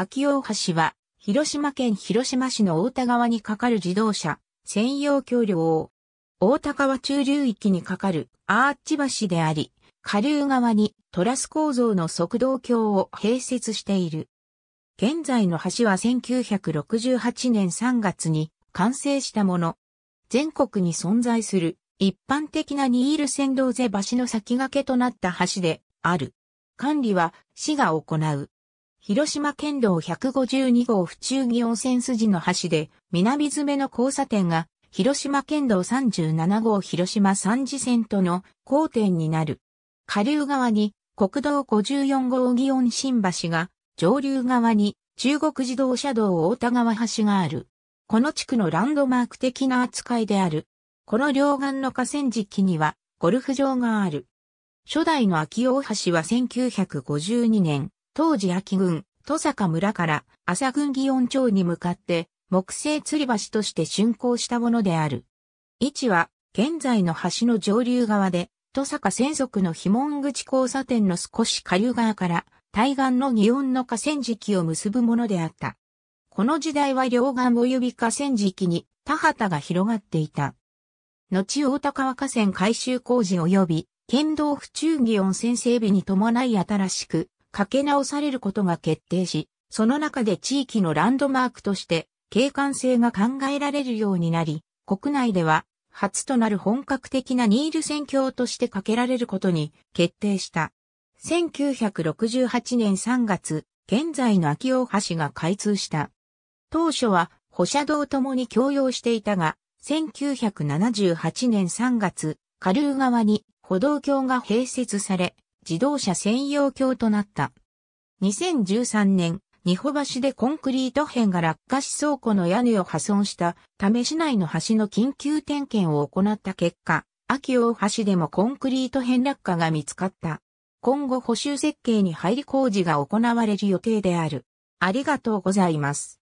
秋大橋は、広島県広島市の大田川に架かる自動車、専用橋梁。大田川中流域に架かるアーチ橋であり、下流側にトラス構造の側道橋を併設している。現在の橋は1968年3月に完成したもの。全国に存在する一般的なニール先道瀬橋の先駆けとなった橋である。管理は市が行う。広島県道152号府中木温泉筋の橋で、南詰の交差点が、広島県道37号広島三次線との交点になる。下流側に国道54号祇園新橋が、上流側に中国自動車道大田川橋がある。この地区のランドマーク的な扱いである。この両岸の河川敷にはゴルフ場がある。初代の秋大橋は1952年、当時秋郡、戸坂村から朝郡祇園町に向かって木製吊り橋として竣工したものである。位置は現在の橋の上流側で、戸坂専属の非門口交差点の少し下流側から対岸の祇園の河川敷を結ぶものであった。この時代は両岸及び河川敷に田畑が広がっていた。後大高川河川改修工事及び県道府中祇園線整備に伴い新しくかけ直されることが決定し、その中で地域のランドマークとして景観性が考えられるようになり、国内では初となる本格的なニール戦況としてかけられることに決定した。1968年3月、現在の秋大橋が開通した。当初は歩車道ともに共用していたが、1978年3月、下流側に歩道橋が併設され、自動車専用橋となった。2013年、二保橋でコンクリート片が落下し倉庫の屋根を破損したため市内の橋の緊急点検を行った結果、秋大橋でもコンクリート片落下が見つかった。今後補修設計に入り工事が行われる予定である。ありがとうございます。